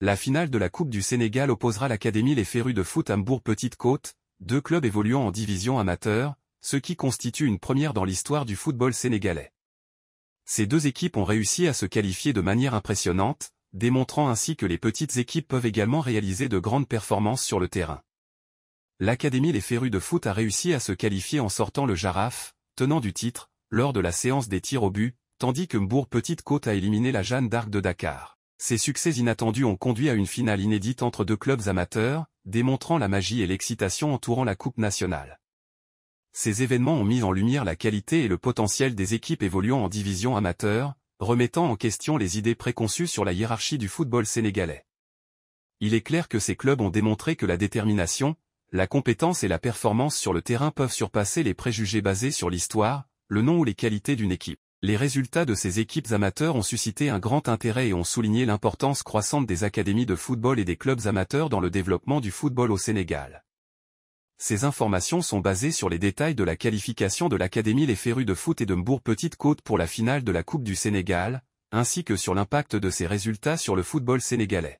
La finale de la Coupe du Sénégal opposera l'Académie Les Férus de foot à Mbour Petite Côte, deux clubs évoluant en division amateur, ce qui constitue une première dans l'histoire du football sénégalais. Ces deux équipes ont réussi à se qualifier de manière impressionnante, démontrant ainsi que les petites équipes peuvent également réaliser de grandes performances sur le terrain. L'Académie Les Férus de foot a réussi à se qualifier en sortant le Jaraf, tenant du titre, lors de la séance des tirs au but, tandis que Mbour Petite Côte a éliminé la Jeanne d'Arc de Dakar. Ces succès inattendus ont conduit à une finale inédite entre deux clubs amateurs, démontrant la magie et l'excitation entourant la Coupe nationale. Ces événements ont mis en lumière la qualité et le potentiel des équipes évoluant en division amateur, remettant en question les idées préconçues sur la hiérarchie du football sénégalais. Il est clair que ces clubs ont démontré que la détermination, la compétence et la performance sur le terrain peuvent surpasser les préjugés basés sur l'histoire, le nom ou les qualités d'une équipe. Les résultats de ces équipes amateurs ont suscité un grand intérêt et ont souligné l'importance croissante des académies de football et des clubs amateurs dans le développement du football au Sénégal. Ces informations sont basées sur les détails de la qualification de l'Académie Les Férus de foot et de Mbourg Petite Côte pour la finale de la Coupe du Sénégal, ainsi que sur l'impact de ces résultats sur le football sénégalais.